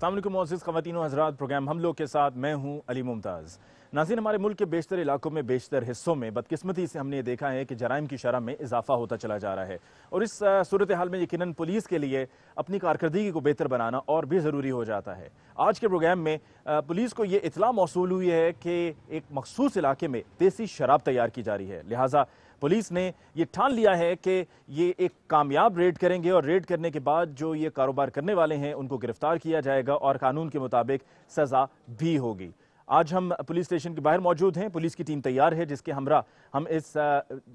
असलम मोजिज़ ख़वान हजरात प्रोग्राम हम लोग के साथ मैं हूं अली मुमताज़ नाजिन हमारे मुल्क के बेशतर इलाकों में बेशतर हिस्सों में बदकस्मती से हमने देखा है कि जराइम की शरह में इजाफा होता चला जा रहा है और इस सूरत हाल में यकीन पुलिस के लिए अपनी कारकर्दगी को बेहतर बनाना और भी ज़रूरी हो जाता है आज के प्रोग्राम में पुलिस को ये इतला मौसू हुई है कि एक मखसूस इलाके में देसी शराब तैयार की जा रही है लिहाजा पुलिस ने ये ठान लिया है कि ये एक कामयाब रेड करेंगे और रेड करने के बाद जो ये कारोबार करने वाले हैं उनको गिरफ्तार किया जाएगा और कानून के मुताबिक सज़ा भी होगी आज हम पुलिस स्टेशन के बाहर मौजूद हैं पुलिस की टीम तैयार है जिसके हमरा हम इस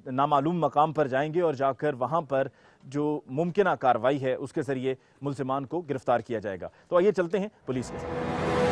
नामालूम मकाम पर जाएंगे और जाकर वहाँ पर जो मुमकिन कार्रवाई है उसके ज़रिए मुलजमान को गिरफ्तार किया जाएगा तो आइए चलते हैं पुलिस के साथ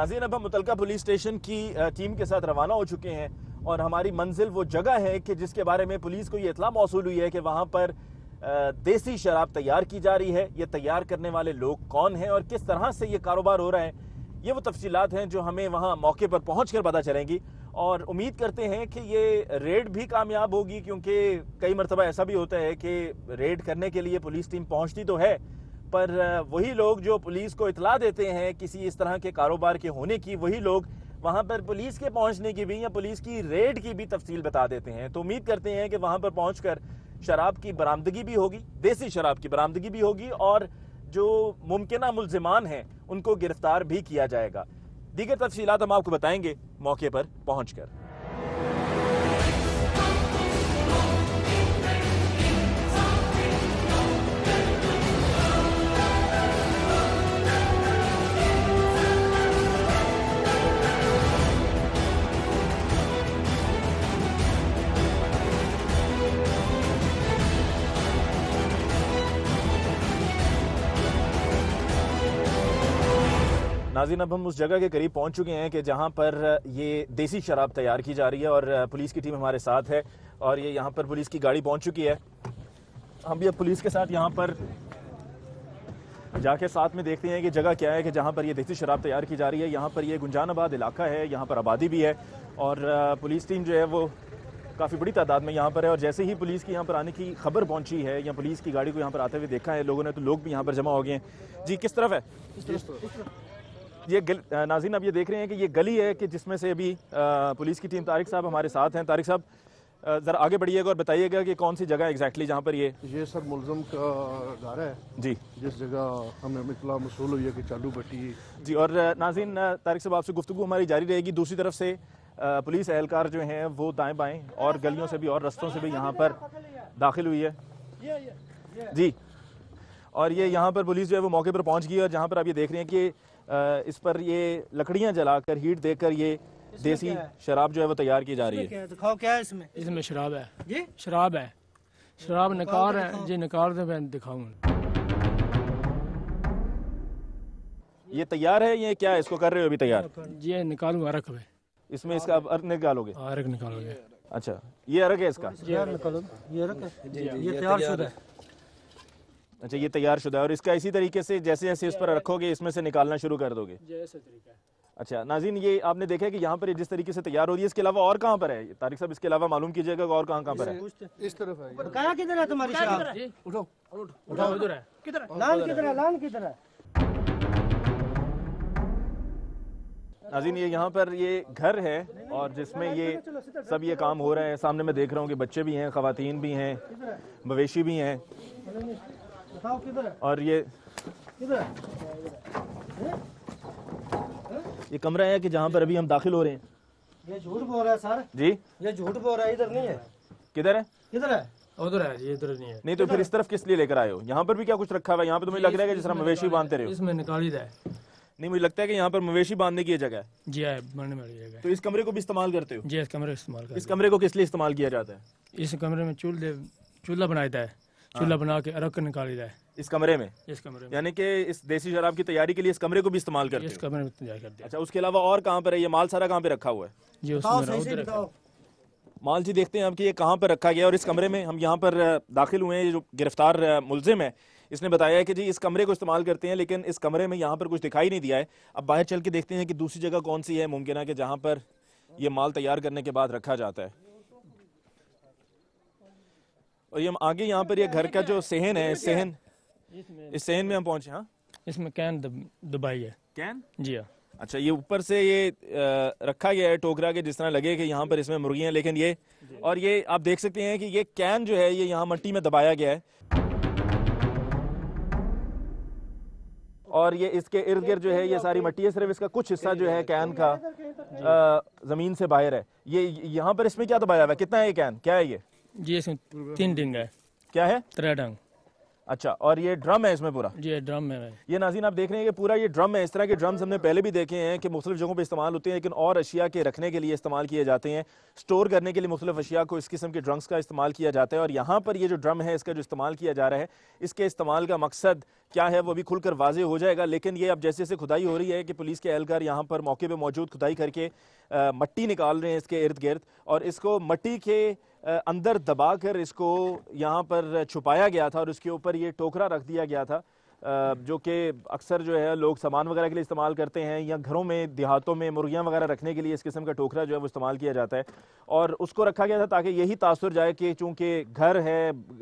नाजीन अब हम मुतलका पुलिस स्टेशन की टीम के साथ रवाना हो चुके हैं और हमारी मंजिल वो जगह है कि जिसके बारे में पुलिस को ये इतला मौसू हुई है कि वहाँ पर देसी शराब तैयार की जा रही है ये तैयार करने वाले लोग कौन हैं और किस तरह से ये कारोबार हो रहा है ये वो तफसीत हैं जो हमें वहाँ मौके पर पहुँच कर पता चलेंगी और उम्मीद करते हैं कि ये रेड भी कामयाब होगी क्योंकि कई मरतबा ऐसा भी होता है कि रेड करने के लिए पुलिस टीम पहुँचती तो है पर वही लोग जो पुलिस को इतला देते हैं किसी इस तरह के कारोबार के होने की वही लोग वहाँ पर पुलिस के पहुँचने की भी या पुलिस की रेड की भी तफसील बता देते हैं तो उम्मीद करते हैं कि वहाँ पर पहुँच कर शराब की बरामदगी भी होगी देसी शराब की बरामदगी भी होगी और जो मुमकिन मुलजमान हैं उनको गिरफ्तार भी किया जाएगा दीगर तफसीत हम आपको बताएंगे मौके पर पहुँच कर नाजिन अब हम उस जगह के करीब पहुंच चुके हैं कि जहां पर ये देसी शराब तैयार की जा रही है और पुलिस की टीम हमारे साथ है और ये यहाँ पर पुलिस की गाड़ी पहुंच चुकी है हम भी अब पुलिस के साथ यहाँ पर जाके साथ में देखते हैं कि जगह क्या है कि जहाँ पर ये देसी शराब तैयार की जा रही है यहाँ पर ये गुंजानाबाद इलाका है यहाँ पर आबादी भी है और पुलिस टीम जो है वो काफ़ी बड़ी तादाद में यहाँ पर है और जैसे ही पुलिस की यहाँ पर आने की खबर पहुँची है या पुलिस की गाड़ी को यहाँ पर आते हुए देखा है लोगों ने तो लोग भी यहाँ पर जमा हो गए हैं जी किस तरफ है ये नाजीन अब ये देख रहे हैं कि ये गली है कि जिसमें से अभी पुलिस की टीम तारिक साहब हमारे साथ हैं तारिक साहब ज़रा आगे बढ़िएगा और बताइएगा कि कौन सी जगह एग्जैक्टली जहाँ पर ये ये सर मुलम का घर है जी जिस जगह हमें मिथिला मसूल हुई है कि चालू बटी जी और नाजीन तारिक साहब आपसे गुफ्तु हमारी जारी रहेगी दूसरी तरफ से पुलिस एहलकार जो हैं वो दाएँ बाएँ और गलियों से भी और रस्तों से भी यहाँ पर दाखिल हुई है जी और ये यहाँ पर पुलिस जो है वो मौके पर पहुँच गई है और जहाँ पर आप ये देख रहे हैं कि इस पर ये लकड़ियाँ जलाकर हीट देकर ये देसी शराब जो है वो तैयार की जा रही है दिखाओ क्या है इसमें इसमें शराब है ये शराब है शराब नकार है जी नकार से तो मैं दिखाऊँ ये तैयार है ये क्या है इसको कर रहे हो अभी तैयार ये निकालू अरक में इसमें इसका अब अर्क निकालोगे हाँ, अरक निकालोगे अच्छा ये अरक है इसका ये अरक है ये तैयार शुद्ध है अच्छा ये तैयार शुदा है और इसका इसी तरीके से जैसे जैसे इस पर रखोगे इसमें से निकालना शुरू कर दोगे अच्छा नाजीन ये आपने देखा कि यहाँ पर जिस तरीके से तैयार हो रही है इसके अलावा और कहाँ पर है तारिक साहब इसके अलावा मालूम कीजिएगा और कहाँ कहाँ पर है इस तरफ है किधर है तुम्हारी उठो उठो किधर है किधर है नाजीन ये यहाँ पर ये घर है और जिसमें ये सब ये काम हो रहा है सामने मैं देख रहा हूँ कि बच्चे भी हैं खातन भी हैं मवेशी भी हैं बताओ किधर है और ये किधर ये कमरा है कि जहाँ पर अभी हम दाखिल हो रहे हैं ये झूठ बोल रहा है सर जी ये झूठ बोल रहा है इधर नहीं है किधर है किधर है उधर है ये इधर नहीं है नहीं तो फिर इस तरफ किस लिए लेकर आए हो यहाँ पर भी क्या कुछ रखा हुआ है यहाँ पर तुम्हें तो लग रहा है कि जिस तरह मवेशी बांधते रहे इसमें निकाली जाए नहीं मुझे लगता है कि यहाँ पर मवेशी बांधने की जगह है जी है हाँ, बांधने वाली जगह तो इस कमरे को भी इस्तेमाल करते हो जी इस कमरे इस्तेमाल इस कमरे को किस लिए इस्तेमाल किया जाता है इस कमरे में चूल्हे चूल्हा बनाया जाता है चूल्हा हाँ। बना के रख कर निकाली जाए इस कमरे में इस कमरे में यानी कि इस देसी शराब की तैयारी के लिए इस कमरे को भी इस्तेमाल करते इस कमरे में तैयार दिया अच्छा उसके अलावा और कहाँ पर है ये माल सारा कहाँ पे रखा हुआ है जी उसमें माल जी देखते हैं आपकी ये कहाँ पर रखा गया और इस कमरे में हम यहाँ पर दाखिल हुए हैं जो गिरफ्तार मुलजिम है इसने बताया कि जी इस कमरे को इस्तेमाल करते हैं लेकिन इस कमरे में यहाँ पर कुछ दिखाई नहीं दिया है अब बाहर चल के देखते हैं कि दूसरी जगह कौन सी है मुमकिन है कि जहाँ पर ये माल तैयार करने के बाद रखा जाता है और ये हम आगे यहाँ पर ये घर का जो सहन है सहन इस सहन में हम पहुंचे हाँ इसमें कैन दबाई है कैन जी हाँ अच्छा ये ऊपर से ये रखा गया है टोकरा के जिस तरह लगे कि यहाँ पर इसमें मुर्गियाँ लेकिन ये और ये आप देख सकते हैं कि ये कैन जो है ये यहाँ मट्टी में दबाया गया है और ये इसके इर्द गिर्द जो है ये सारी मट्टी है सिर्फ इसका कुछ हिस्सा जो है कैन का ज़मीन से बाहर है ये यहाँ पर इसमें क्या दबाया हुआ है कितना है ये कैन क्या है ये जी इसमें तीन डिंग है क्या है तरह डंग अच्छा और ये ड्रम है इसमें पूरा जी ड्रम है ये नाजीन आप देख रहे हैं कि पूरा ये ड्रम है इस तरह के ड्रम्स हमने पहले भी देखे हैं कि मुख्तु जगहों पर इस्तेमाल होते हैं लेकिन और अशिया के रखने के लिए इस्तेमाल किए जाते हैं स्टोर करने के लिए मुख्तु अशिया को इस किस्म के ड्रम्स का इस्तेमाल किया जाता है और यहाँ पर ये जो ड्रम है इसका जो इस्तेमाल किया जा रहा है इसके इस्तेमाल का मकसद क्या है वो भी खुलकर वाजे हो जाएगा लेकिन ये अब जैसे जैसे खुदाई हो रही है कि पुलिस के एहलकार यहाँ पर मौके पर मौजूद खुदाई करके मट्टी निकाल रहे हैं इसके इर्द गिर्द और इसको मट्टी के अंदर दबा कर इसको यहाँ पर छुपाया गया था और उसके ऊपर ये टोकरा रख दिया गया था जो कि अक्सर जो है लोग सामान वगैरह के लिए इस्तेमाल करते हैं या घरों में देहातों में मुर्गियाँ वगैरह रखने के लिए इस किस्म का टोकरा जो है वो इस्तेमाल किया जाता है और उसको रखा गया था ताकि यही तासर जाए कि चूँकि घर है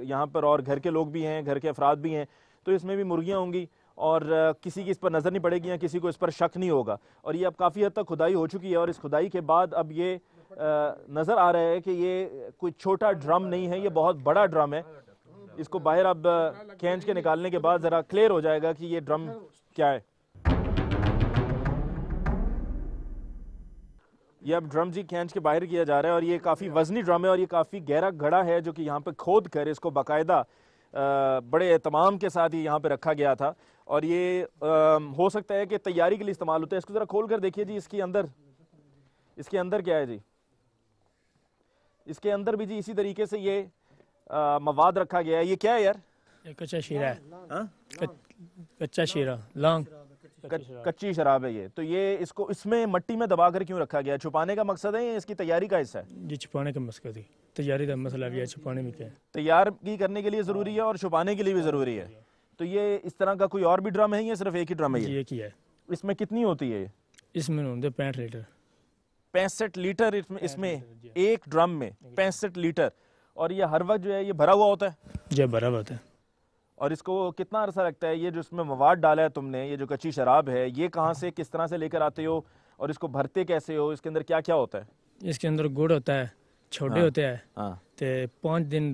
यहाँ पर और घर के लोग भी हैं घर के अफराद भी हैं तो इसमें भी मुर्गियाँ होंगी और किसी की इस पर नज़र नहीं पड़ेगी या किसी को इस पर शक नहीं होगा और ये अब काफ़ी हद तक खुदाई हो चुकी है और इस खुदाई के बाद अब ये नज़र आ रहा है कि ये कोई छोटा ड्रम नहीं है ये बहुत बड़ा ड्रम है इसको बाहर अब खींच के निकालने के बाद ज़रा क्लियर हो जाएगा कि ये ड्रम क्या है ये अब ड्रम जी खींच के बाहर किया जा रहा है और ये काफ़ी वजनी ड्रम है और ये काफ़ी गहरा घड़ा है जो कि यहाँ पे खोद कर इसको बाकायदा बड़े एहतमाम के साथ ही यहाँ पे रखा गया था और ये आ, हो सकता है कि तैयारी के लिए इस्तेमाल होता है इसको ज़रा खोल कर देखिए जी इसके अंदर इसके अंदर क्या है जी इसके अंदर भी जी इसी तरीके से ये मवाद रखा गया है ये क्या है यार कच्चा शीरा है हाँ। हाँ? कच्चा शीरा लॉन्ग कच्ची शराब है ये तो ये इसको इसमें मट्टी में दबाकर क्यों रखा गया छुपाने का मकसद है या इसकी तैयारी का हिस्सा है जी छुपाने का मकसद है तैयारी का मसला भी है छुपाने में क्या है तैयार भी करने के लिए ज़रूरी है और छुपाने के लिए भी ज़रूरी है तो ये इस तरह का कोई और भी ड्रम है या सिर्फ एक ही ड्रम है ये की है इसमें कितनी होती है इसमें होते पैंठ लीटर पैंसठ लीटर इसमें हाँ। एक ड्रम में पैंसठ लीटर और ये हर वक्त जो है ये भरा हुआ होता है जी हाँ, भरा हुआ होता है और इसको कितना अरसा लगता है ये जो इसमें मवाद डाला है तुमने ये जो कच्ची शराब है ये कहाँ से किस तरह से लेकर आते हो और इसको भरते कैसे हो इसके अंदर क्या क्या होता है इसके अंदर गुड़ होता है छोटे हाँ, होते हैं तो पाँच दिन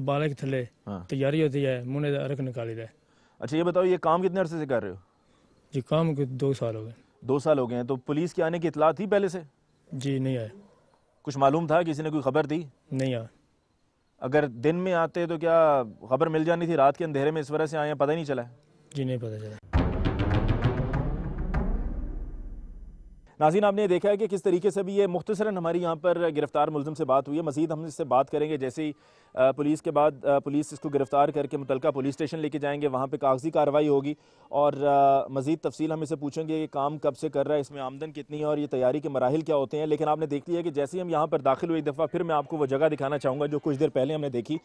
दोबारा के थले तैयारी होती है मुने अर्क निकाली जाए अच्छा ये बताओ ये काम कितने अरसे से कर रहे हो जी काम दो साल हो गए दो साल हो गए हैं तो पुलिस के आने की इतला थी पहले से जी नहीं आए कुछ मालूम था किसी ने कोई खबर दी नहीं आए अगर दिन में आते तो क्या खबर मिल जानी थी रात के अंधेरे में इस वजह से आए पता ही नहीं चला जी नहीं पता चला नाजीन आपने देखा है कि किस तरीके से भी ये मुख्तसरा हमारी यहाँ पर गिरफ्तार मुलम से बात हुई है मजीद हम इससे बात करेंगे जैसे ही पुलिस के बाद पुलिस इसको गिरफ्तार करके मुतलका पुलिस स्टेशन लेके जाएंगे वहाँ पर कागजी कार्रवाई होगी और मजीद तफसील हम इसे पूछेंगे कि काम कब से कर रहा है इसमें आमदन कितनी है और ये तैयारी के मराहल क्या होते हैं लेकिन आपने देख लिया कि जैसे ही हम यहाँ पर दाखिल हुई एक दफ़ा फिर मैं आपको वो जगह दिखाना चाहूँगा जो कुछ देर पहले हमने देखी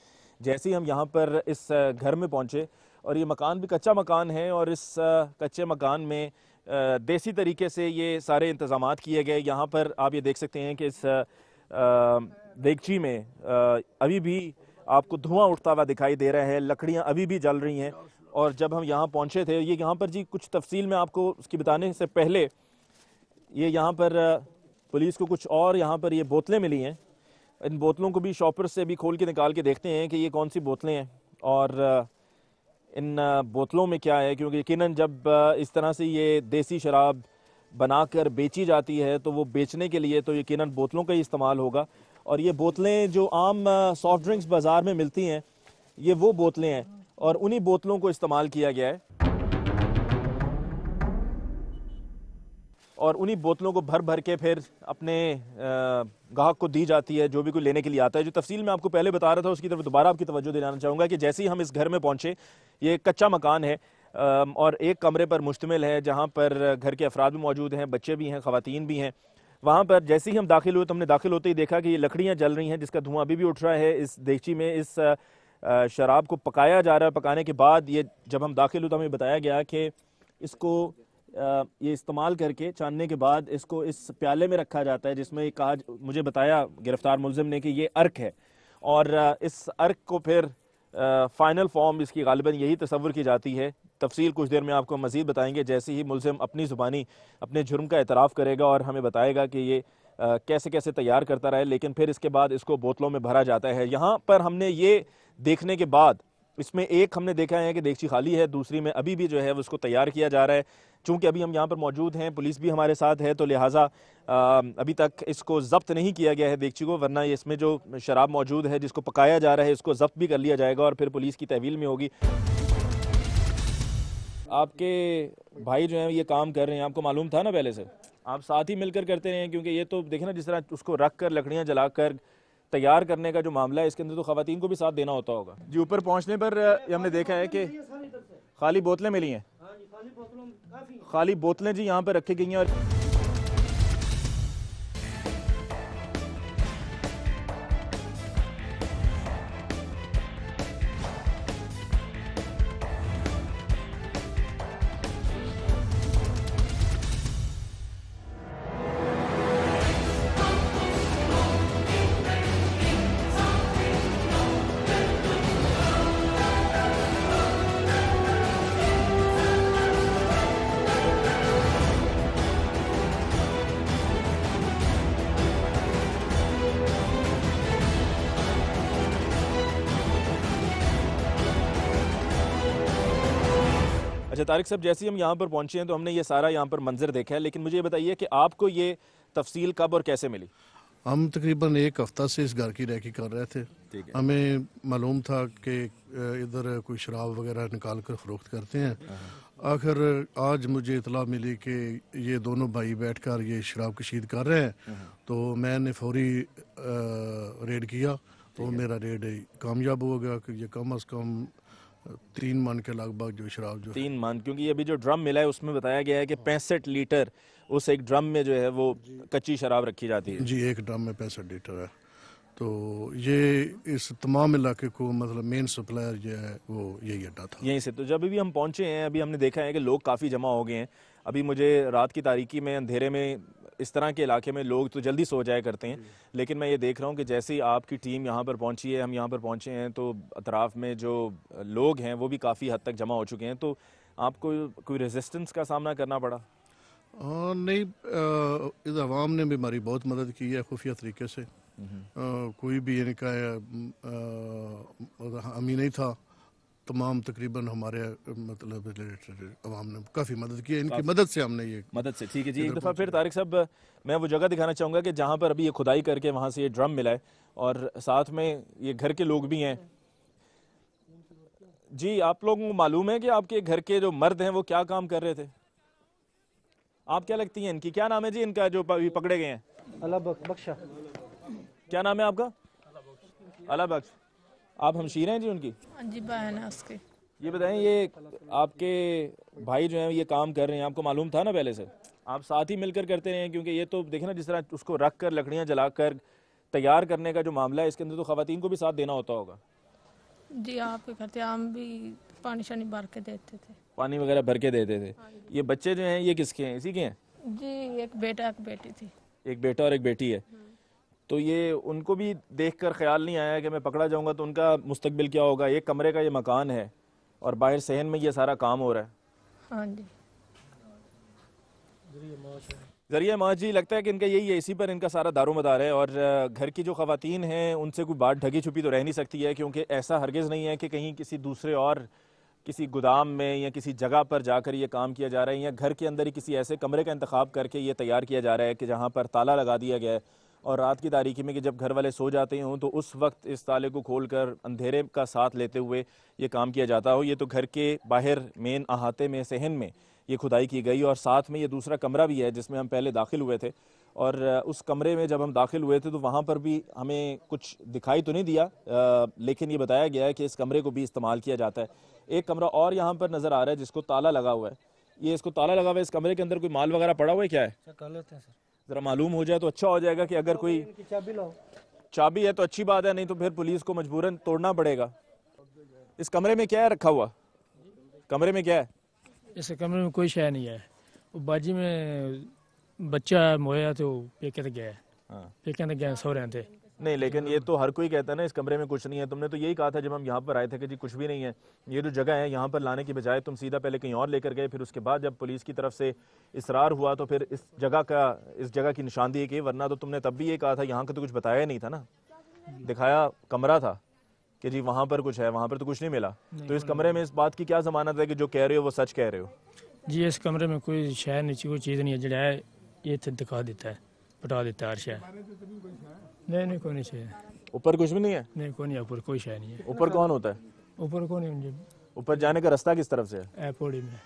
जैसे ही हम यहाँ पर इस घर में पहुँचे और ये मकान भी कच्चा मकान है और इस कच्चे मकान में देसी तरीके से ये सारे इंतजाम किए गए यहाँ पर आप ये देख सकते हैं कि इस देगची में अभी भी आपको धुआं उठता हुआ दिखाई दे रहा है लकड़ियाँ अभी भी जल रही हैं और जब हम यहाँ पहुँचे थे ये यहाँ पर जी कुछ तफसील में आपको उसकी बताने से पहले ये यहाँ पर पुलिस को कुछ और यहाँ पर ये बोतलें मिली हैं इन बोतलों को भी शॉपर से भी खोल के निकाल के देखते हैं कि ये कौन सी बोतलें हैं और इन बोतलों में क्या है क्योंकि यकीन जब इस तरह से ये देसी शराब बनाकर बेची जाती है तो वो बेचने के लिए तो यकीन बोतलों का ही इस्तेमाल होगा और ये बोतलें जो आम सॉफ्ट ड्रिंक्स बाज़ार में मिलती हैं ये वो बोतलें हैं और उन्हीं बोतलों को इस्तेमाल किया गया है और उन्हीं बोतलों को भर भर के फिर अपने गाहक को दी जाती है जो भी कोई लेने के लिए आता है जो तफसील मैं आपको पहले बता रहा था उसकी तरफ दोबारा आपकी तवज्जो दिलाना चाहूँगा कि जैसे ही हम इस घर में पहुँचे ये कच्चा मकान है और एक कमरे पर मुश्तमिल है जहाँ पर घर के अफराद भी मौजूद हैं बच्चे भी हैं खातन भी हैं वहाँ पर जैसे ही हम दाखिल हुए तो हमने दाखिल होते ही देखा कि ये लकड़ियाँ जल रही हैं जिसका धुआं अभी भी उठ रहा है इस देगची में इस शराब को पकाया जा रहा है पकाने के बाद ये जब हम दाखिल हुए तो हमें बताया गया कि इसको ये इस्तेमाल करके छानने के बाद इसको इस प्याले में रखा जाता है जिसमें कहा मुझे बताया गिरफ्तार मुलजिम ने कि ये अर्क है और इस अर्क को फिर फ़ाइनल फॉर्म इसकी गालिबा यही तस्वर की जाती है तफसील कुछ देर में आपको मज़ीद बताएंगे जैसे ही मुलजिम अपनी ज़ुबानी अपने जुर्म का एतराफ़ करेगा और हमें बताएगा कि ये आ, कैसे कैसे तैयार करता रहे लेकिन फिर इसके बाद इसको बोतलों में भरा जाता है यहाँ पर हमने ये देखने के बाद इसमें एक हमने देखा है कि देगची खाली है दूसरी में अभी भी जो है उसको तैयार किया जा रहा है चूंकि अभी हम यहाँ पर मौजूद हैं पुलिस भी हमारे साथ है तो लिहाजा अभी तक इसको जब्त नहीं किया गया है देखची को वरना इसमें जो शराब मौजूद है जिसको पकाया जा रहा है इसको जब्त भी कर लिया जाएगा और फिर पुलिस की तहवील में होगी आपके भाई जो हैं ये काम कर रहे हैं आपको मालूम था ना पहले से आप साथ ही मिलकर करते रहे हैं क्योंकि ये तो देखें ना जिस तरह उसको रख कर लकड़ियाँ जला कर तैयार करने का जो मामला है इसके अंदर तो खातन को भी साथ देना होता होगा जी ऊपर पहुँचने पर हमने देखा है कि खाली बोतलें मिली हैं खाली बोतलें जी यहाँ पे रखी गई हैं और तारिक साहब जैसे हम यहाँ पर पहुँचे हैं तो हमने ये सारा यहाँ पर मंजर देखा है लेकिन मुझे बताइए कि आपको ये तफसील कब और कैसे मिली हम तकरीबन एक हफ़्ता से इस घर की रैकी कर रहे थे हमें मालूम था कि इधर कोई शराब वगैरह निकाल कर फरोख्त करते हैं हाँ। आखिर आज मुझे इतला मिली कि ये दोनों भाई बैठ कर ये शराब कशीद कर रहे हैं हाँ। तो मैंने फौरी रेड किया तो मेरा रेड कामयाब हो गया कि ये कम अज़ कम तीन मन के लगभग जो शराब जो तीन मन क्योंकि अभी जो ड्रम मिला है उसमें बताया गया है कि पैंसठ लीटर उस एक ड्रम में जो है वो कच्ची शराब रखी जाती है जी एक ड्रम में पैंसठ लीटर है तो ये इस तमाम इलाके को मतलब मेन सप्लायर जो है वो यही अड्डा था यहीं से तो जब भी हम पहुंचे हैं अभी हमने देखा है कि लोग काफ़ी जमा हो गए हैं अभी मुझे रात की तारीकी में अंधेरे में इस तरह के इलाके में लोग तो जल्दी सो जाया करते हैं लेकिन मैं ये देख रहा हूँ कि जैसे ही आपकी टीम यहाँ पर पहुँची है हम यहाँ पर पहुँचे हैं तो अतराफ़ में जो लोग हैं वो भी काफ़ी हद तक जमा हो चुके हैं तो आपको कोई रेजिस्टेंस का सामना करना पड़ा आ, नहीं इस आवाम ने भी हमारी बहुत मदद की है खुफिया तरीके से आ, हम्म। कोई भी इनका हम ही नहीं था तमाम तकरीबन हमारे मतलब आवाम ने काफ़ी मदद की है इनकी मदद से हमने ये मदद से ठीक है जी एक दफ़ा फिर तारिक साहब मैं वो जगह दिखाना चाहूँगा कि जहाँ पर अभी ये खुदाई करके वहाँ से ये ड्रम मिला है और साथ में ये घर के लोग भी हैं जी आप लोगों को मालूम है कि आपके घर के जो मर्द हैं वो क्या काम कर रहे थे आप क्या लगती हैं इनकी क्या नाम है जी इनका जो पकड़े गए हैं अला बख्शा क्या नाम है आपका अला बख्श आप हमशीर हैं जी उनकी हाँ जी बहन है उसकी ये बताएं ये आपके भाई जो हैं ये काम कर रहे हैं आपको मालूम था ना पहले से आप साथ ही मिलकर करते रहे हैं क्योंकि ये तो देखे ना जिस तरह उसको रख कर लकड़ियाँ जला कर तैयार करने का जो मामला है इसके अंदर तो खातन को भी साथ देना होता होगा जी आप कहते हम भी पानी शानी भर के देते थे पानी वगैरह भर के देते थे हाँ ये बच्चे जो हैं ये किसके हैं इसी के हैं जी एक बेटा एक बेटी थी एक बेटा और एक बेटी है हाँ। तो ये उनको भी देख कर ख्याल नहीं आया कि मैं पकड़ा जाऊँगा तो उनका मुस्तबिल क्या होगा एक कमरे का ये मकान है और बाहर सहन में ये सारा काम हो रहा है हाँ जी माँ जी लगता है कि इनका यही है इसी पर इनका सारा दारो मदार है और घर की जो खातन हैं उनसे कोई बात ढकी छुपी तो रह नहीं सकती है क्योंकि ऐसा हरगिज़ नहीं है कि कहीं किसी दूसरे और किसी गोदाम में या किसी जगह पर जाकर ये काम किया जा रहा है या घर के अंदर ही किसी ऐसे कमरे का इंतखा करके ये तैयार किया जा रहा है कि जहाँ पर ताला लगा दिया गया है और रात की तारीखी में कि जब घर वाले सो जाते हों तो उस वक्त इस ताले को खोल कर अंधेरे का साथ लेते हुए ये काम किया जाता हो ये तो घर के बाहर मेन अहाते में सहन में ये खुदाई की गई और साथ में ये दूसरा कमरा भी है जिसमें हम पहले दाखिल हुए थे और उस कमरे में जब हम दाखिल हुए थे तो वहाँ पर भी हमें कुछ दिखाई तो नहीं दिया आ, लेकिन ये बताया गया है कि इस कमरे को भी इस्तेमाल किया जाता है एक कमरा और यहाँ पर नज़र आ रहा है जिसको ताला लगा हुआ है ये इसको ताला लगा हुआ है इस कमरे के अंदर कोई माल वगैरह पड़ा हुआ है क्या है सर ज़रा मालूम हो जाए तो अच्छा हो जाएगा कि अगर तो कोई चाबी लाओ चाबी है तो अच्छी बात है नहीं तो फिर पुलिस को मजबूरन तोड़ना पड़ेगा इस कमरे में क्या है रखा हुआ कमरे में क्या है इस कमरे में कोई शय नहीं है बाजी में बच्चा मोया तो पेके गया है हाँ। पेके तक गए सौ रहे थे नहीं लेकिन ये तो हर कोई कहता है ना इस कमरे में कुछ नहीं है तुमने तो यही कहा था जब हम यहाँ पर आए थे कि जी कुछ भी नहीं है ये जो जगह है यहाँ पर लाने की बजाय तुम सीधा पहले कहीं और लेकर गए फिर उसके बाद जब पुलिस की तरफ से इसरार हुआ तो फिर इस जगह का इस जगह की निशानदेही की वरना तो तुमने तब भी ये कहा था यहाँ का तो कुछ बताया ही नहीं था ना दिखाया कमरा था कि जी वहाँ पर कुछ है वहाँ पर तो कुछ नहीं मिला तो इस कमरे में इस बात की क्या जमानत है कि जो कह रहे हो वो सच कह रहे हो जी इस कमरे में कोई शहर नीचे कोई चीज़ नहीं है जो है ये दिखा देता है बता देता है हर शहर नहीं नहीं कोई नहीं ऊपर कुछ भी नहीं है नहीं कोई नहीं ऊपर कोई शायद नहीं है ऊपर कौन होता है ऊपर कौन है ऊपर जाने का रास्ता किस तरफ से है पौड़ी में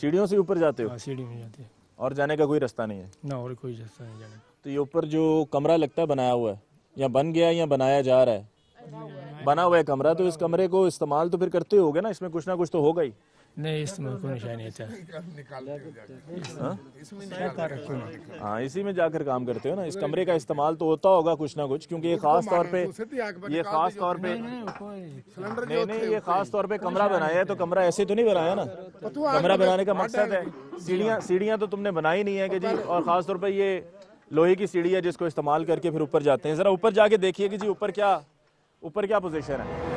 सीढ़ियों से ऊपर जाते हो हाँ, सीढ़ी में जाते हैं और जाने का कोई रास्ता नहीं है ना और कोई रास्ता नहीं जाने का तो ये ऊपर जो कमरा लगता है बनाया हुआ है या बन गया या बनाया जा रहा है बना हुआ है कमरा तो इस कमरे को इस्तेमाल तो फिर करते हो ना इसमें कुछ ना कुछ तो होगा ही नहीं इसमें कोई निशानी था हाँ इसी में जाकर काम करते हो ना इस कमरे का इस्तेमाल तो होता होगा कुछ ना कुछ क्योंकि ये खास तौर पे ये खास तौर पे नहीं नहीं ये खास तौर पे कमरा बनाया है तो कमरा ऐसे तो नहीं बनाया ना कमरा बनाने का मकसद है सीढ़ियाँ सीढ़ियाँ तो तुमने बनाई नहीं है कि जी और खास तौर पर ये लोहे की सीढ़ी है जिसको इस्तेमाल करके फिर ऊपर जाते हैं जरा ऊपर जाके देखिए कि जी ऊपर क्या ऊपर क्या पोजिशन है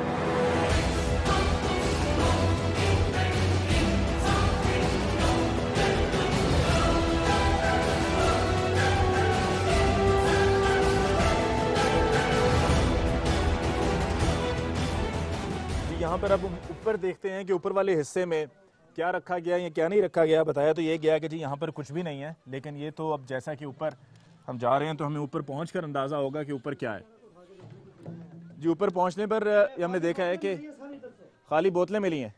यहाँ पर अब ऊपर देखते हैं कि ऊपर वाले हिस्से में क्या रखा गया या क्या नहीं रखा गया बताया तो ये गया कि जी यहाँ पर कुछ भी नहीं है लेकिन ये तो अब जैसा कि ऊपर हम जा रहे हैं तो हमें ऊपर पहुँच कर अंदाज़ा होगा कि ऊपर क्या है जी ऊपर पहुँचने पर हमने देखा है कि खाली बोतलें मिली हैं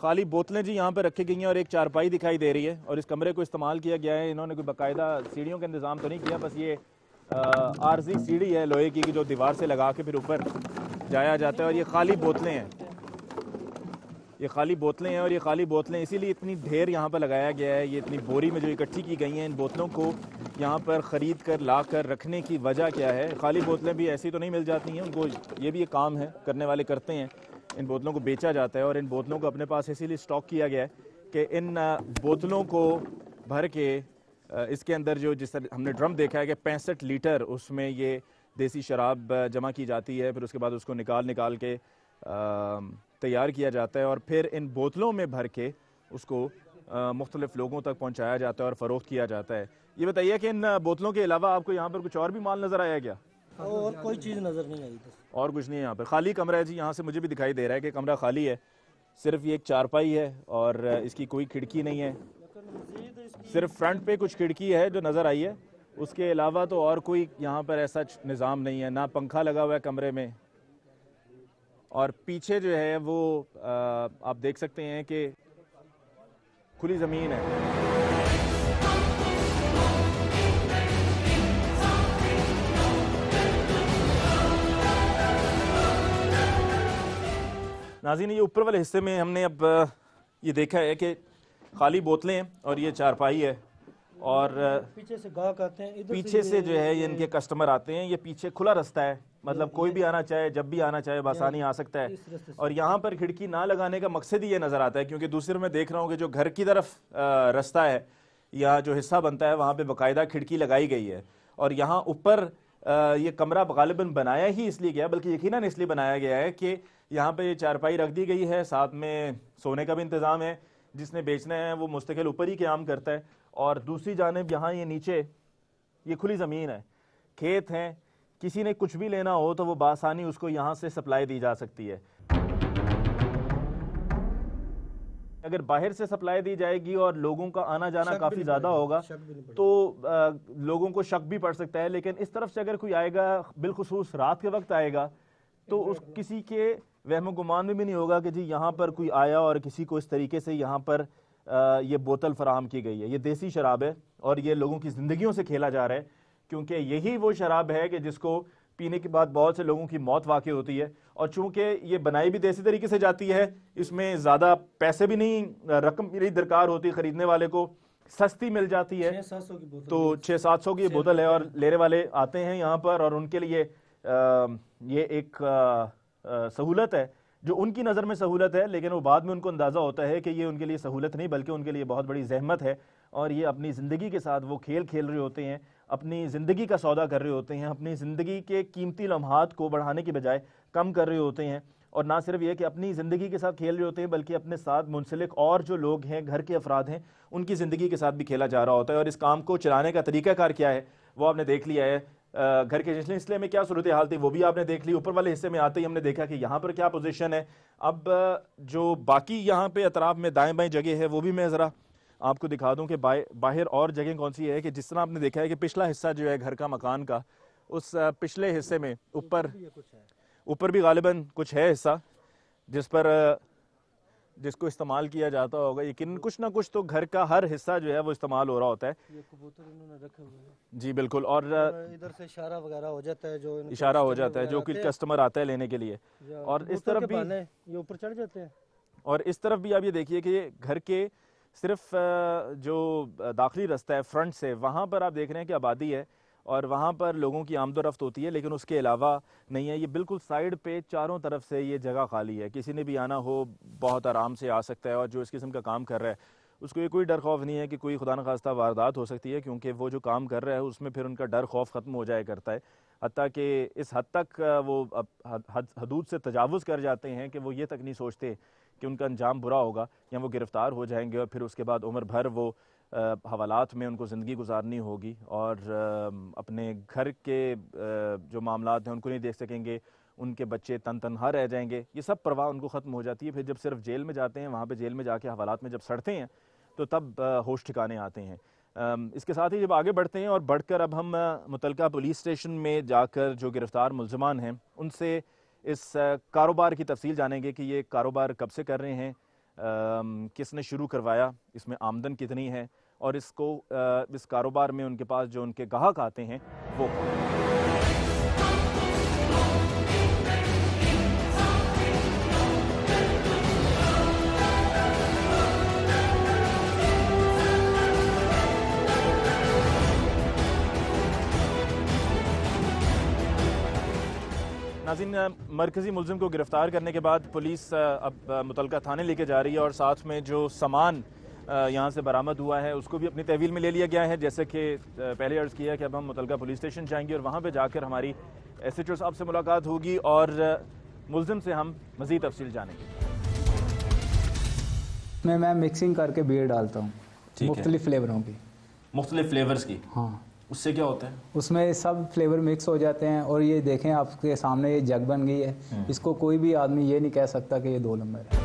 खाली बोतलें जी यहाँ पर रखी गई हैं और एक चारपाई दिखाई दे रही है और इस कमरे को इस्तेमाल किया गया है इन्होंने कोई बाकायदा सीढ़ियों का इंतज़ाम तो नहीं किया बस ये आरजी सीढ़ी है लोहे की जो दीवार से लगा के फिर ऊपर जाया जाता है और ये खाली बोतलें हैं ये खाली बोतलें हैं और ये खाली बोतलें इसीलिए इतनी ढेर यहाँ पर लगाया गया है ये इतनी बोरी में जो इकट्ठी की गई हैं इन बोतलों को यहाँ पर ख़रीद कर ला कर रखने की वजह क्या है खाली बोतलें भी ऐसी तो नहीं मिल जाती हैं उनको ये भी एक काम है करने वाले करते हैं इन बोतलों को बेचा जाता है और इन बोतलों को अपने पास इसीलिए स्टॉक किया गया है कि इन बोतलों को भर के इसके अंदर जो जिस तरह हमने ड्रम देखा है कि पैंसठ लीटर उसमें ये देसी शराब जमा की जाती है फिर उसके बाद उसको निकाल निकाल के तैयार किया जाता है और फिर इन बोतलों में भर के उसको मुख्तलिफ लोगों तक पहुँचाया जाता है और फ़रोख्त किया जाता है ये बताइए कि इन बोतलों के अलावा आपको यहाँ पर कुछ और भी माल नज़र आया क्या और कोई चीज़ नज़र नहीं आई और कुछ नहीं है यहाँ पर खाली कमरा है जी यहाँ से मुझे भी दिखाई दे रहा है कि कमरा खाली है सिर्फ ये एक चारपाई है और इसकी कोई खिड़की नहीं है सिर्फ फ्रंट पे कुछ खिड़की है जो नज़र आई है उसके अलावा तो और कोई यहाँ पर ऐसा निज़ाम नहीं है ना पंखा लगा हुआ है कमरे में और पीछे जो है वो आ, आप देख सकते हैं कि खुली ज़मीन है नाजीन ये ऊपर वाले हिस्से में हमने अब ये देखा है कि खाली बोतलें और ये चारपाई है और पीछे से गाहक आते हैं इधर पीछे से, जो है ये इनके कस्टमर आते हैं ये पीछे खुला रास्ता है मतलब कोई भी आना चाहे जब भी आना चाहे बसानी आ सकता है और यहाँ पर खिड़की ना लगाने का मकसद ही ये नज़र आता है क्योंकि दूसरे में देख रहा हूँ कि जो घर की तरफ रास्ता है या जो हिस्सा बनता है वहाँ पर बाकायदा खिड़की लगाई गई है और यहाँ ऊपर ये कमरा गालिबन बनाया ही इसलिए गया बल्कि यकीन इसलिए बनाया गया है कि यहाँ पर चारपाई रख दी गई है साथ में सोने का भी इंतज़ाम है जिसने बेचना है वो मुस्तकिल ऊपर ही क्याम करता है और दूसरी जानब यहाँ ये नीचे ये खुली ज़मीन है खेत हैं किसी ने कुछ भी लेना हो तो वो बासानी उसको यहाँ से सप्लाई दी जा सकती है अगर बाहर से सप्लाई दी जाएगी और लोगों का आना जाना काफ़ी ज़्यादा होगा तो आ, लोगों को शक भी पड़ सकता है लेकिन इस तरफ से अगर कोई आएगा बिलखसूस रात के वक्त आएगा तो उस किसी के वहम गुमान में भी नहीं होगा कि जी यहाँ पर कोई आया और किसी को इस तरीके से यहाँ पर ये बोतल फराहम की गई है ये देसी शराब है और ये लोगों की ज़िंदगियों से खेला जा रहा है क्योंकि यही वो शराब है कि जिसको पीने के बाद बहुत से लोगों की मौत वाक़ होती है और चूंकि ये बनाई भी देसी तरीके से जाती है इसमें ज़्यादा पैसे भी नहीं रकम भी नहीं दरकार होती ख़रीदने वाले को सस्ती मिल जाती है तो छः सात सौ की बोतल तो है और लेने वाले आते हैं यहाँ पर और उनके लिए आ, ये एक आ, सहूलत है जो उनकी नज़र में सहूलत है लेकिन वो बाद में उनको अंदाज़ा होता है कि ये उनके लिए सहूलत नहीं बल्कि उनके लिए बहुत बड़ी जहमत है और ये अपनी ज़िंदगी के साथ वो खेल खेल रहे होते हैं अपनी ज़िंदगी का सौदा कर रहे होते हैं अपनी ज़िंदगी के कीमती लम्हात को बढ़ाने के बजाय कम कर रहे होते हैं और ना सिर्फ ये कि अपनी ज़िंदगी के साथ खेल रहे होते हैं बल्कि अपने साथ मुंसलिक और जो लोग हैं घर के अफराद हैं उनकी ज़िंदगी के साथ भी खेला जा रहा होता है और इस काम को चलाने का तरीक़ाकार क्या है वो आपने देख लिया है घर के निचले हिस्से में क्या सूरत हाल थी वो भी आपने देख ली ऊपर वाले हिस्से में आते ही हमने देखा कि यहाँ पर क्या पोजिशन है अब जो बाकी यहाँ पे अतराफ़ में दाएँ बाएँ जगह है वो भी मैं ज़रा आपको दिखा दूँ कि बाहर और जगह कौन सी है कि जिस तरह आपने देखा है कि पिछला हिस्सा जो है घर का मकान का उस पिछले हिस्से में ऊपर ऊपर भी गालिबा कुछ है हिस्सा जिस पर जिसको इस्तेमाल किया जाता होगा यकीन कुछ ना कुछ तो घर का हर हिस्सा जो है वो इस्तेमाल हो रहा होता है ये कबूतर इन्होंने रखे हुए हैं जी बिल्कुल और इधर से इशारा वगैरह हो जाता है जो इशारा हो जाता है जो कि कस्टमर आता है लेने के लिए और इस तरफ भी ये ऊपर चढ़ जाते हैं और इस तरफ भी आप ये देखिए कि घर के सिर्फ जो दाखिली रास्ता है फ्रंट से वहाँ पर आप देख रहे हैं कि आबादी है और वहाँ पर लोगों की आमदोरफ्त होती है लेकिन उसके अलावा नहीं है ये बिल्कुल साइड पे चारों तरफ से ये जगह खाली है किसी ने भी आना हो बहुत आराम से आ सकता है और जो इस किस्म का काम कर रहा है उसको ये कोई डर खौफ नहीं है कि कोई खुदा खास्ता वारदात हो सकती है क्योंकि वो जो काम कर रहा है उसमें फिर उनका डर खौफ ख़त्म हो जाया करता है हती कि इस हद तक वो हदूद से तजावज़ कर जाते हैं कि वो ये तक नहीं सोचते कि उनका अंजाम बुरा होगा या वो गिरफ़्तार हो जाएंगे और फिर उसके बाद उम्र भर वो हवालात में उनको ज़िंदगी गुजारनी होगी और अपने घर के जो मामला हैं उनको नहीं देख सकेंगे उनके बच्चे तन तनहा रह जाएंगे ये सब परवाह उनको ख़त्म हो जाती है फिर जब सिर्फ जेल में जाते हैं वहाँ पर जेल में जाके हवालात में जब सड़ते हैं तो तब होश ठिकाने आते हैं इसके साथ ही जब आगे बढ़ते हैं और बढ़कर अब हम मुतल पुलिस स्टेशन में जाकर जो गिरफ़्तार मुलजमान हैं उनसे इस कारोबार की तफसील जानेंगे कि ये कारोबार कब से कर रहे हैं किसने शुरू करवाया इसमें आमदन कितनी है और इसको इस कारोबार में उनके पास जो उनके गाहक आते हैं वो नाजिन मरकज़ी मुलिम को गिरफ़्तार करने के बाद पुलिस अब मुतल थाने लेके जा रही है और साथ में जो सामान यहाँ से बरामद हुआ है उसको भी अपनी तहवील में ले लिया गया है जैसे कि पहले अर्ज़ किया कि अब हम मुतल पुलिस स्टेशन जाएंगे और वहाँ पर जाकर हमारी एस एच ओ साहब से मुलाकात होगी और मुलजिम से हम मज़ीद तफसील जानेंगे मैं मैं मिक्सिंग करके बियर डालता हूँ मुख्तलिफ फ्लेवरों की मुख्तलिफ फ्लेवर्स की हाँ उससे क्या होता है उसमें सब फ्लेवर मिक्स हो जाते हैं और ये देखें आपके सामने ये जग बन गई है हम्म। इसको कोई भी आदमी ये नहीं कह सकता कि ये दो नंबर है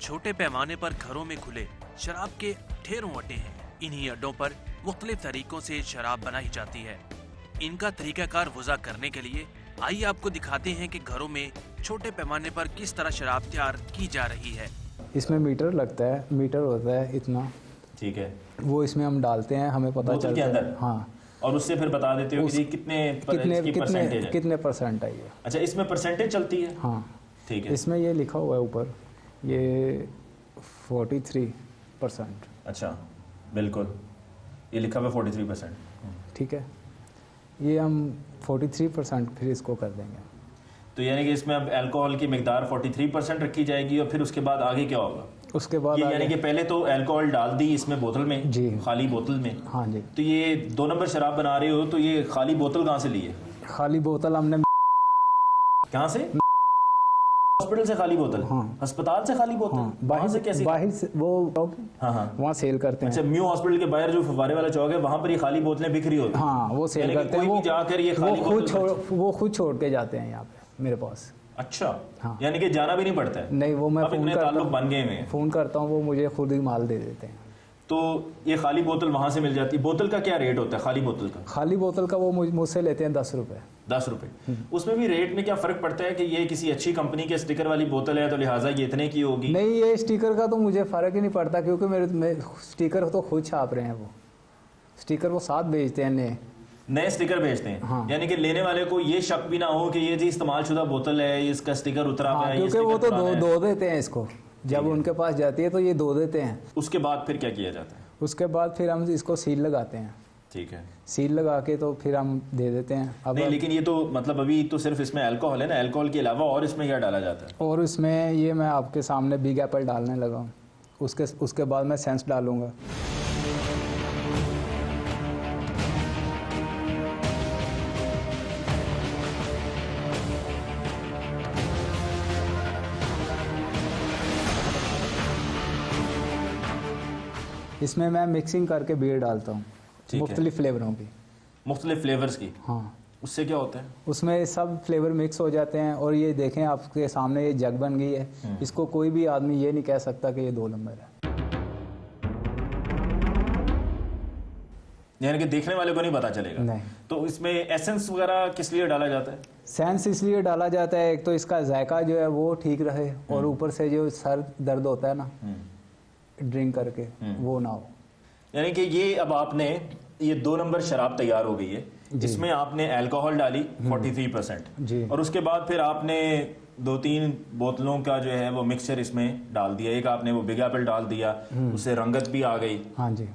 छोटे पैमाने पर घरों में खुले शराब के ढेरों अड्डे हैं इन्हीं अड्डों पर मुख्तलिफ तरीकों से शराब बनाई जाती है इनका तरीकाकार वजा करने के लिए आइए आपको दिखाते हैं कि घरों में छोटे पैमाने पर किस तरह शराब तैयार की जा रही है इसमें मीटर लगता है मीटर होता है इतना ठीक है वो इसमें हम डालते हैं हमें पता चलता है हाँ और उससे फिर बता देते हो कि कितने कितने कितने कितने परसेंट है ये अच्छा इसमें परसेंटेज चलती है हाँ ठीक है इसमें ये लिखा हुआ है ऊपर ये फोर्टी थ्री परसेंट अच्छा बिल्कुल ये लिखा हुआ फोर्टी थ्री परसेंट ठीक है ये हम फोर्टी थ्री परसेंट फिर इसको कर देंगे तो यानी कि इसमें अब अल्कोहल की मकदार 43 परसेंट रखी जाएगी और फिर उसके बाद आगे क्या होगा उसके बाद यानी कि पहले तो अल्कोहल डाल दी इसमें बोतल में जी खाली बोतल में हाँ जी तो ये दो नंबर शराब बना रहे हो तो ये खाली बोतल कहाँ से ली है खाली बोतल हमने कहाँ से हॉस्पिटल से खाली बोतल हाँ अस्पताल से खाली बोतल हाँ, बाहर से कैसे बाहर से वो हाँ हाँ वहाँ सेल करते हैं अच्छा म्यू हॉस्पिटल के बाहर जो फवारे वाला चौक है वहाँ पर ये खाली बोतलें बिखरी होती हैं हाँ वो सेल करते हैं वो जाकर ये खाली वो खुद छोड़ वो खुद छोड़ के जाते हैं यहाँ पे मेरे पास अच्छा हाँ यानी कि जाना भी नहीं पड़ता है नहीं वो मैं फोन करता बन गए हैं फ़ोन करता हूँ वो मुझे खुद ही माल दे देते हैं तो ये खाली बोतल वहाँ से मिल जाती है बोतल का क्या रेट होता है खाली बोतल का खाली बोतल का वो मुझसे लेते हैं दस रुपये दस रुपये हम्म। उसमें भी रेट में क्या फ़र्क पड़ता है कि ये किसी अच्छी कंपनी के स्टिकर वाली बोतल है तो लिहाजा ये इतने की होगी नहीं ये स्टिकर का तो मुझे फ़र्क ही नहीं पड़ता क्योंकि मेरे स्टिकर तो खुद छाप रहे हैं वो स्टिकर वो साथ भेजते हैं नए नए स्टिकर भेजते हैं हाँ। यानी कि लेने वाले को ये शक भी ना हो कि ये जी इस्तेमाल शुदा बोतल है इसका स्टिकर उतरा हाँ, है क्योंकि वो तो दो, दो देते हैं इसको जब उनके पास जाती है तो ये दो देते हैं उसके बाद फिर क्या किया जाता है उसके बाद फिर हम इसको सील लगाते हैं ठीक है सील लगा के तो फिर हम दे देते हैं अब नहीं लेकिन ये तो मतलब अभी तो सिर्फ इसमें अल्कोहल है ना अल्कोहल के अलावा और इसमें क्या डाला जाता है और इसमें ये मैं आपके सामने बिग एप्पल डालने लगा हूँ उसके उसके बाद मैं सेंस डालूंगा इसमें मैं मिक्सिंग करके बियर डालता हूँ मुख्तलि फ्लेवरों की मुख्तलि फ्लेवर्स की हाँ उससे क्या होता है उसमें सब फ्लेवर मिक्स हो जाते हैं और ये देखें आपके सामने ये जग बन गई है हम्म। इसको कोई भी आदमी ये नहीं कह सकता कि ये दो नंबर है यानी कि देखने वाले को नहीं पता चलेगा नहीं तो इसमें एसेंस वगैरह किस लिए डाला जाता है सेंस इसलिए डाला जाता है एक तो इसका जायका जो है वो ठीक रहे और हम्म। ऊपर से जो सर दर्द होता है ना हम्म। ड्रिंक करके हम्म। वो ना हो यानी कि ये अब आपने ये दो नंबर शराब तैयार हो गई है जिसमें आपने अल्कोहल डाली 43 हम्म। परसेंट और उसके बाद फिर आपने दो तीन बोतलों का जो है वो मिक्सचर इसमें डाल दिया एक आपने वो बिग एपल डाल दिया हम्म। उससे रंगत भी आ गई हाँ जी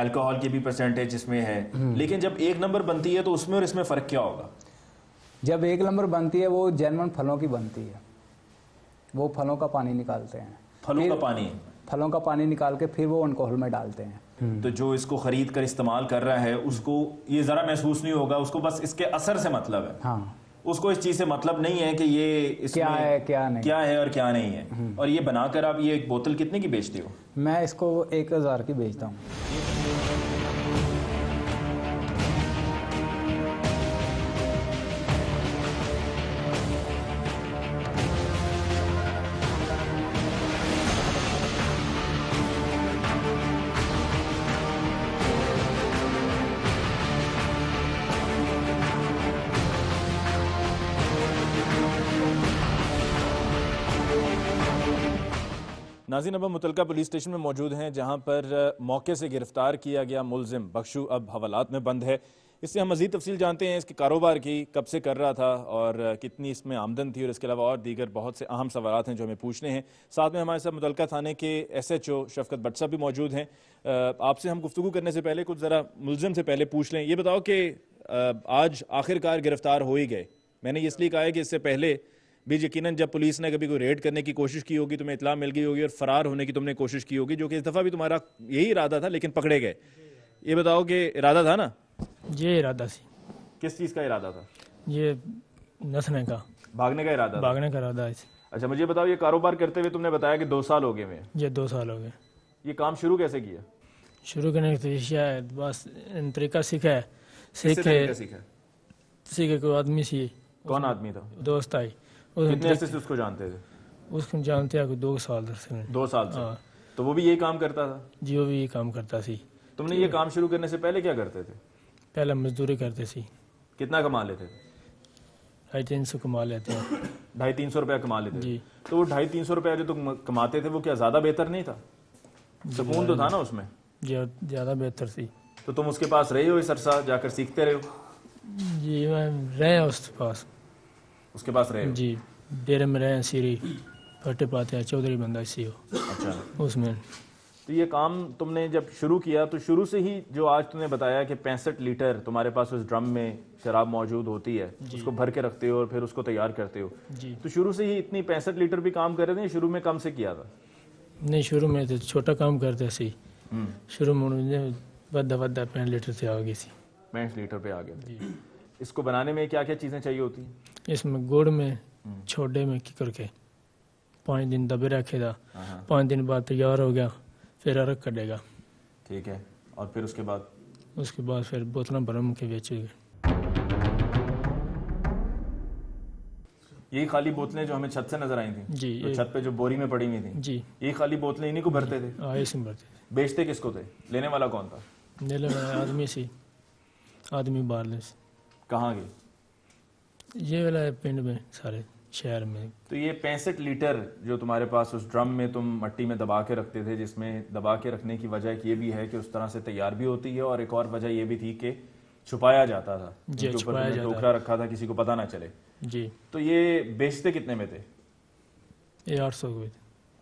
अल्कोहल की भी परसेंटेज इसमें है लेकिन जब एक नंबर बनती है तो उसमें और इसमें फ़र्क क्या होगा जब एक नंबर बनती है वो जैनवन फलों की बनती है वो फलों का पानी निकालते हैं फलों का पानी फलों का पानी निकाल के फिर वो अल्कोहल में डालते हैं तो जो इसको खरीद कर इस्तेमाल कर रहा है उसको ये ज़रा महसूस नहीं होगा उसको बस इसके असर से मतलब है हाँ उसको इस चीज़ से मतलब नहीं है कि ये क्या है क्या नहीं क्या है और क्या नहीं है हम्म। और ये बनाकर आप ये एक बोतल कितने की बेचते हो मैं इसको एक हज़ार की बेचता हूँ नाजिन अब मुतलका पुलिस स्टेशन में मौजूद हैं जहां पर मौके से गिरफ्तार किया गया मुलजिम बख्शू अब हवालात में बंद है इससे हम मजीद तफसील जानते हैं इसके कारोबार की कब से कर रहा था और कितनी इसमें आमदन थी और इसके अलावा और दीगर बहुत से अहम सवाल हैं जो हमें पूछने हैं साथ में हमारे साथ मुतलका थाने के S H O Shafqat Bhatt साहब भी मौजूद हैं आपसे हम गुफ्तु करने से पहले कुछ ज़रा मुलजिम से पहले पूछ लें ये बताओ कि आज आखिरकार गिरफ्तार हो ही गए मैंने इसलिए कहा है कि इससे पहले भी यकीनन जब पुलिस ने कभी कोई रेड करने की कोशिश की होगी तुम्हें इतला मिल गई होगी और फरार होने की तुमने कोशिश की होगी जो कि इस दफ़ा भी तुम्हारा यही इरादा था लेकिन पकड़े गए ये बताओ कि इरादा था ना ये इरादा सी किस चीज़ का इरादा था ये नसने का भागने का इरादा भागने का इरादा अच्छा मुझे बताओ ये कारोबार करते हुए तुमने बताया कि दो साल हो गए मैं ये दो साल हो गए ये काम शुरू कैसे किया शुरू करने का तरीका है बस तरीका सीखा है सीखे सीखे कोई आदमी सी कौन आदमी था दोस्त आई कितने से उसको जानते थे उसको जानते दो साल से दो साल से हाँ। तो वो भी यही काम करता था जी वो भी काम करता सी तुमने ये काम शुरू करने से पहले क्या करते थे पहले मजदूरी करते सी कितना कमा लेते थे ढाई तीन सौ कमा लेते ढाई तीन सौ रुपया कमा लेते जी तो वो ढाई तीन सौ रुपया जो तुम कमाते थे वो क्या ज़्यादा बेहतर नहीं था सुकून तो था ना उसमें ज़्यादा बेहतर सी तो तुम उसके पास रहे हो इस अरसा जाकर सीखते रहे हो जी मैं रहे उसके पास उसके पास रहे जी डेरे में रहे सीरी फटे पाते हैं चौधरी बंदा सी हो अच्छा उसमें तो ये काम तुमने जब शुरू किया तो शुरू से ही जो आज तुमने बताया कि पैंसठ लीटर तुम्हारे पास उस ड्रम में शराब मौजूद होती है उसको भर के रखते हो और फिर उसको तैयार करते हो तो शुरू से ही इतनी पैंसठ लीटर भी काम कर रहे थे शुरू में कम से किया था नहीं शुरू में तो छोटा काम करते सही हम्म। शुरू में वद्दा वद्दा पैंठ लीटर से आ गई सी पैंठ लीटर पे आ गया इसको बनाने में क्या क्या चीज़ें चाहिए होती हैं इसमें गुड़ में छोटे में की करके पाँच दिन दबे रखेगा हाँ, हाँ। पाँच दिन बाद तैयार हो गया फिर अरग कटेगा ठीक है और फिर उसके बाद उसके बाद फिर बोतल भरम के बेचेगा ये खाली बोतलें जो हमें छत से नजर आई थी जी तो छत पे जो बोरी में पड़ी हुई थी जी ये खाली बोतलें इन्हीं को भरते थे हाँ, इसमें भरते थे बेचते किसको थे लेने वाला कौन था लेने वाला आदमी से आदमी बाहर से कहाँ गए ये वाला है पिंड में सारे शहर में तो ये पैंसठ लीटर जो तुम्हारे पास उस ड्रम में तुम मट्टी में दबा के रखते थे जिसमें दबा के रखने की वजह ये भी है कि उस तरह से तैयार भी होती है और एक और वजह ये भी थी कि छुपाया जाता था जी छुपाया जाता टोकरा रखा था किसी को पता ना चले जी तो ये बेचते कितने में थे ये आठ सौ रुपए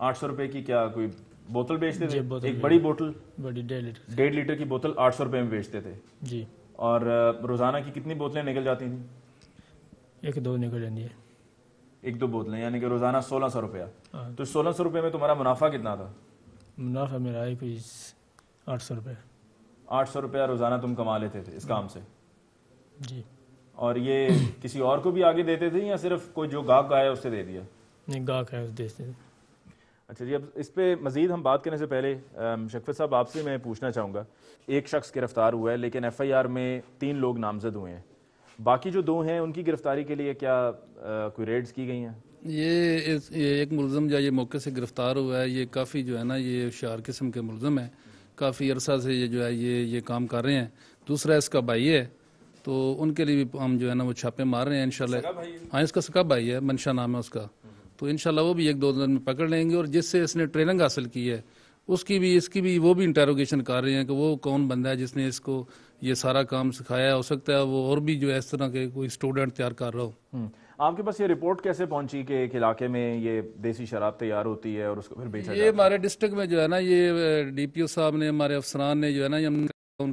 आठ सौ रुपए की क्या कोई बोतल बेचते थे एक बड़ी बोतल बड़ी डेढ़ लीटर डेढ़ लीटर की बोतल आठ सौ रुपए में बेचते थे जी और रोजाना की कितनी बोतलें निकल जाती थी एक दो निकल जाती एक दो बोतलें यानी कि रोज़ाना सोलह सौ रुपया हाँ। तो सोलह सौ रुपये में तुम्हारा मुनाफा कितना था मुनाफा मेरा है कोई आठ सौ रुपये आठ सौ रुपया रोज़ाना तुम कमा लेते थे इस काम से जी और ये किसी और को भी आगे देते थे या सिर्फ कोई जो गाहक आया उससे दे दिया नहीं गाहक आया देते थे अच्छा जी अब इस पर मज़ीद हम बात करने से पहले शकफत साहब आपसे मैं पूछना चाहूँगा एक शख्स गिरफ़्तार हुआ है लेकिन एफ़ आई आर में तीन लोग नामजद हुए हैं बाकी जो दो हैं उनकी गिरफ्तारी के लिए क्या आ, कोई रेड्स की गई हैं ये, इस, ये एक मुलम जो ये मौके से गिरफ्तार हुआ है ये काफ़ी जो है ना ये होशियार किस्म के मुलम है काफ़ी अरसा से ये जो है ये ये काम कर रहे हैं दूसरा इसका भाई है तो उनके लिए भी हम जो है ना वो छापे मार रहे हैं इन हाँ इसका सका भाई है मंशा नाम है उसका हम्म। तो इन वो भी एक दो दिन में पकड़ लेंगे और जिससे इसने ट्रेनिंग हासिल की है उसकी भी इसकी भी वो भी इंटेरोगेशन कर रहे हैं कि वो कौन बंदा है जिसने इसको ये सारा काम सिखाया हो सकता है वो और भी जो इस तरह के कोई स्टूडेंट तैयार कर रहा हो हम्म। आपके पास ये रिपोर्ट कैसे पहुंची कि एक इलाके में ये देसी शराब तैयार होती है और उसको फिर बेचा ये हमारे डिस्ट्रिक्ट में जो है ना ये डीपीओ साहब ने हमारे अफसरान ने जो है ना ये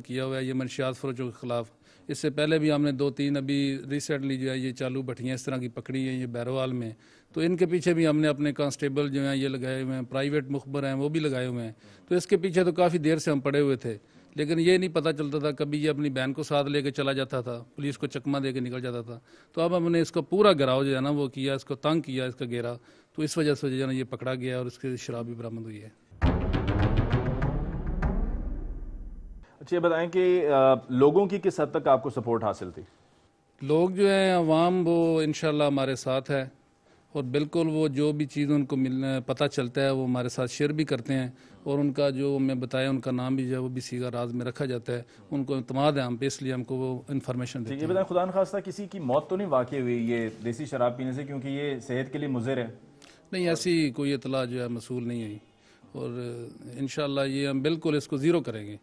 किया हुआ है ये मनशियात फरोजों के खिलाफ इससे पहले भी हमने दो तीन अभी रिसेंटली जो है ये चालू भट्टियाँ इस तरह की पकड़ी हैं ये बैरोवाल में तो इनके पीछे भी हमने अपने कांस्टेबल जो हैं ये लगाए हुए हैं प्राइवेट मुखबर हैं वो भी लगाए हुए हैं तो इसके पीछे तो काफ़ी देर से हम पड़े हुए थे लेकिन ये नहीं पता चलता था कभी ये अपनी बहन को साथ लेके चला जाता था पुलिस को चकमा दे के निकल जाता था तो अब हमने इसका पूरा घराव जो है ना वो किया इसको तंग किया इसका घेरा तो इस वजह से जो है ना ये पकड़ा गया और इसकी शराब भी बरामद हुई है अच्छा ये बताएं कि लोगों की किस हद तक आपको सपोर्ट हासिल थी लोग जो है अवाम वो इन हमारे साथ है और बिल्कुल वो जो भी चीज़ उनको मिलना पता चलता है वो हमारे साथ शेयर भी करते हैं और उनका जो मैं बताया उनका नाम भी जो है वो भी सीधा राज में रखा जाता है उनको इतमाद है हम पे इसलिए हमको वो इन्फॉर्मेशन देते हैं बताया खुदा खास्ता किसी की मौत तो नहीं वाकई हुई ये देसी शराब पीने से क्योंकि ये सेहत के लिए मुजिर है नहीं ऐसी कोई इतला जो है मसूल नहीं आई और इन ये हम बिल्कुल इसको ज़ीरो करेंगे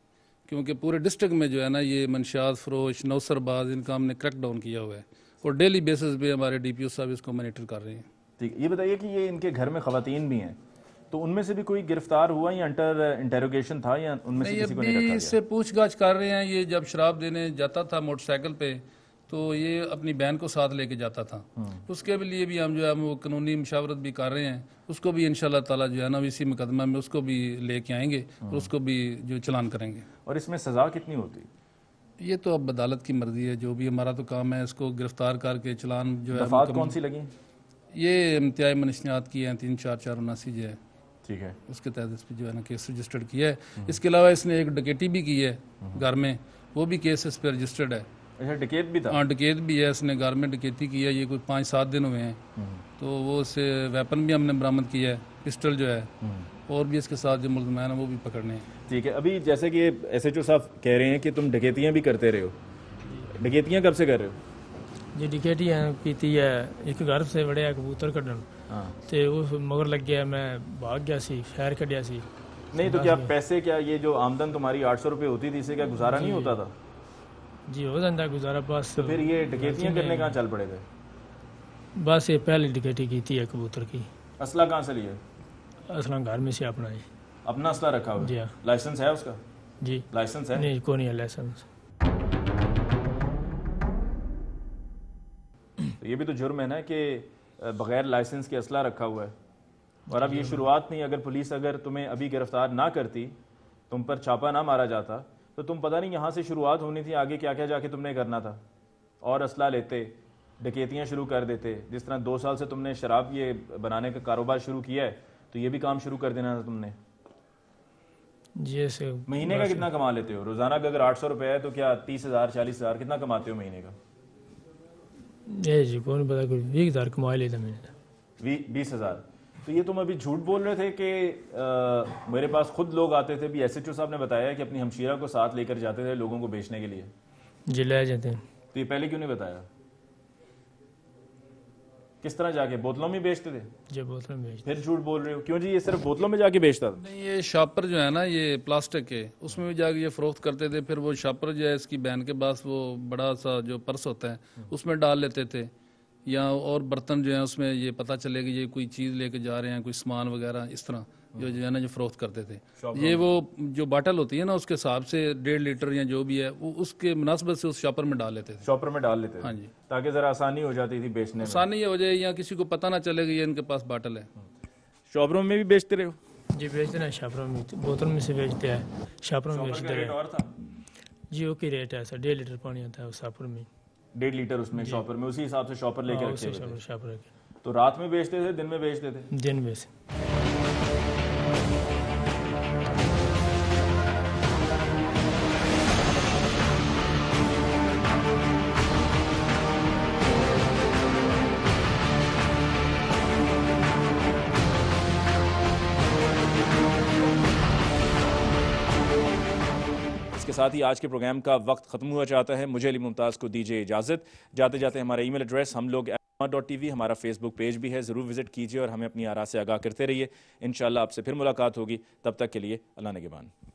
क्योंकि पूरे डिस्ट्रिक्ट में जो है ना ये मनशात फरोश नौसरबाज इनका हमने क्रैक डाउन किया हुआ है और डेली बेसिस पे हमारे डी पी ओ साहब इसको मॉनिटर कर रहे हैं ठीक ये बताइए कि ये इनके घर में खातन भी हैं तो उनमें से भी कोई गिरफ्तार हुआ या अंटर इंटेरोगेशन था या उनमें से किसी को नहीं रखा इससे पूछताछ कर रहे हैं ये जब शराब देने जाता था मोटरसाइकिल पे तो ये अपनी बहन को साथ लेके जाता था हम्म। उसके लिए भी हम जो है वो कानूनी मशावरत भी कर रहे हैं उसको भी इन ताला जो है ना इसी मुकदमा में उसको भी लेके आएंगे और उसको भी जो चलान करेंगे और इसमें सज़ा कितनी होती ये तो अब अदालत की मर्जी है जो भी हमारा तो काम है इसको गिरफ्तार करके चलान जो है कौन सी लगी ये इम्तियाई मनशियात की हैं तीन चार चार उनासी जो है ठीक है उसके तहत इस पर जो है ना केस रजिस्टर्ड किया है हम्म। इसके अलावा इसने एक डकेटी भी की है हम्म। घर में वो भी केस इस पर रजिस्टर्ड है अच्छा डकेत भी था हाँ डकेत भी है इसने घर में डकेती की है ये कोई पाँच सात दिन हुए हैं हम्म। तो वो उससे वेपन भी हमने बरामद किया है पिस्टल जो है और भी इसके साथ जो मुलजमान है वो भी पकड़ने हैं ठीक है अभी जैसे कि एस एच ओ साहब कह रहे हैं कि तुम डकेतियाँ भी करते रहे हो डकेतियाँ कब से कर रहे हो जी डिकेटी है पीती है एक घर से बड़े कबूतर कड़न ਤੇ ਉਸ ਮਗਰ ਲੱਗਿਆ ਮੈਂ ਭਾਗ ਗਿਆ ਸੀ ਸ਼ਹਿਰ ਕੱਢਿਆ ਸੀ नहीं तो क्या पैसे क्या ये जो आमदन तुम्हारी आठ सौ रुपये होती थी इससे क्या गुजारा नहीं होता था जी हो जाता गुजारा बस तो फिर ये डकैतियाँ करने कहाँ चल पड़े थे बस ये पहले डकैती की थी कबूतर की असला कहाँ से लिए असला घर में से अपना ही अपना असला रखा हुआ जी हाँ। लाइसेंस है उसका जी लाइसेंस है नहीं कोई नहीं है लाइसेंस तो ये भी तो जुर्म है ना कि बगैर लाइसेंस के असला रखा हुआ है और अब ये शुरुआत नहीं अगर पुलिस अगर तुम्हें अभी गिरफ्तार ना करती तुम पर छापा ना मारा जाता तो तुम पता नहीं यहाँ से शुरुआत होनी थी आगे क्या क्या जाके तुमने करना था और असला लेते डकैतियाँ शुरू कर देते जिस तरह दो साल से तुमने शराब ये बनाने का कारोबार शुरू किया है तो ये भी काम शुरू कर देना था तुमने सर महीने का कितना कमा लेते हो रोज़ाना का अगर आठ सौ रुपया है तो क्या तीस हज़ार चालीस हज़ार कितना कमाते हो महीने का ये जी कौन पता कुछ बीस हज़ार कमा लिया था मैंने तो। बीस हज़ार तो ये तुम अभी झूठ बोल रहे थे कि मेरे पास खुद लोग आते थे भी एस एच ओ साहब ने बताया कि अपनी हमशीरा को साथ लेकर जाते थे लोगों को बेचने के लिए जी ले जाते हैं तो ये पहले क्यों नहीं बताया किस तरह जाके बोतलों में बेचते थे जी बोतलों में बेचते फिर झूठ बोल रहे हो क्यों जी ये सिर्फ बोतलों में जाके बेचता था नहीं ये शॉपर जो है ना ये प्लास्टिक के उसमें भी जाके ये फरोख्त करते थे फिर वो शॉपर जो है इसकी बहन के पास वो बड़ा सा जो पर्स होता है उसमें डाल लेते थे या और बर्तन जो है उसमें ये पता चले कि ये कोई चीज़ लेके जा रहे हैं कोई सामान वगैरह इस तरह जो जो है ना जो फरोख्त करते थे ये वो जो बाटल होती है ना उसके हिसाब से डेढ़ लीटर या जो भी है वो उसके मुनासबत से उस शॉपर में डाल लेते थे शॉपर में डाल लेते हाँ जी ताकि ज़रा आसानी हो जाती थी बेचने आसानी हो जाए या किसी को पता ना चले कि ये इनके पास बाटल है शॉपरों में भी बेचते रहे जी बेचते ना शॉपरों में बोतल में से बेचते हैं शॉपरों में बेचते रहे जी ओके रेट है सर डेढ़ लीटर पानी आता है शॉपर में डेढ़ लीटर उसमें शॉपर में उसी हिसाब से शॉपर लेके हाँ, रखते थे तो रात में बेचते थे दिन में बेचते थे दिन में इसके साथ ही आज के प्रोग्राम का वक्त खत्म हुआ चाहता है मुझे अली मुमताज़ को दीजिए इजाज़त जाते जाते हमारा ईमेल एड्रेस हम लोग डॉट टी हमारा फेसबुक पेज भी है ज़रूर विजिट कीजिए और हमें अपनी आरा से आगाह करते रहिए इन आपसे फिर मुलाकात होगी तब तक के लिए अल्लाह नगेबान